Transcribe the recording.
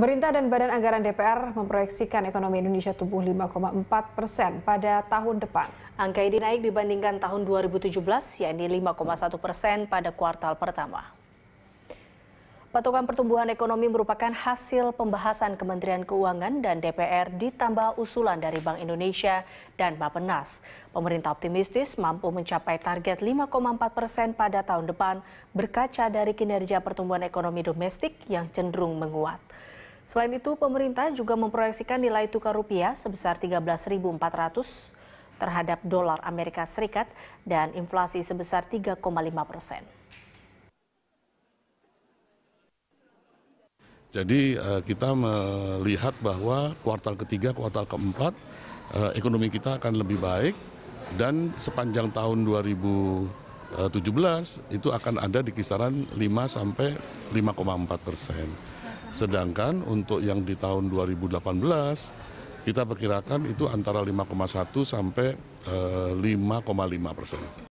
Pemerintah dan Badan Anggaran DPR memproyeksikan ekonomi Indonesia tumbuh 5,4 persen pada tahun depan. Angka ini naik dibandingkan tahun 2017, yakni 5,1 persen pada kuartal pertama. Patokan pertumbuhan ekonomi merupakan hasil pembahasan Kementerian Keuangan dan DPR ditambah usulan dari Bank Indonesia dan Bappenas. Pemerintah optimistis mampu mencapai target 5,4 persen pada tahun depan berkaca dari kinerja pertumbuhan ekonomi domestik yang cenderung menguat. Selain itu, pemerintah juga memproyeksikan nilai tukar rupiah sebesar 13.400 terhadap dolar Amerika Serikat dan inflasi sebesar 3,5 persen. Jadi eh, kita melihat bahwa kuartal ketiga, kuartal keempat eh, ekonomi kita akan lebih baik dan sepanjang tahun 2017 itu akan ada di kisaran 5 sampai 5,4 persen. Sedangkan untuk yang di tahun 2018 kita perkirakan itu antara 5,1 sampai 5,5 eh, persen.